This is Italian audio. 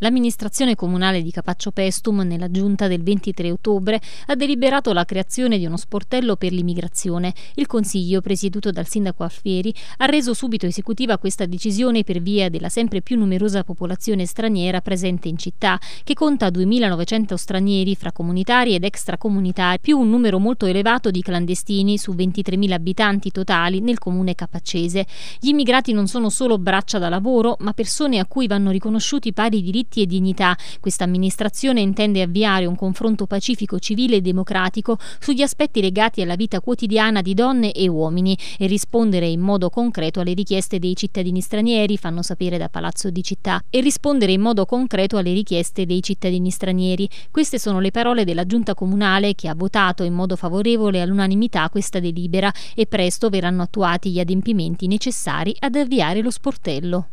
L'amministrazione comunale di Capaccio Pestum, nella giunta del 23 ottobre, ha deliberato la creazione di uno sportello per l'immigrazione. Il Consiglio, presieduto dal sindaco Alfieri, ha reso subito esecutiva questa decisione per via della sempre più numerosa popolazione straniera presente in città, che conta 2.900 stranieri fra comunitari ed extracomunitari, più un numero molto elevato di clandestini su 23.000 abitanti totali nel comune capaccese. Gli immigrati non sono solo braccia da lavoro, ma persone a cui vanno riconosciuti pari diritti diritti e dignità. Questa amministrazione intende avviare un confronto pacifico, civile e democratico sugli aspetti legati alla vita quotidiana di donne e uomini e rispondere in modo concreto alle richieste dei cittadini stranieri, fanno sapere da Palazzo di Città, e rispondere in modo concreto alle richieste dei cittadini stranieri. Queste sono le parole della giunta comunale che ha votato in modo favorevole all'unanimità questa delibera e presto verranno attuati gli adempimenti necessari ad avviare lo sportello.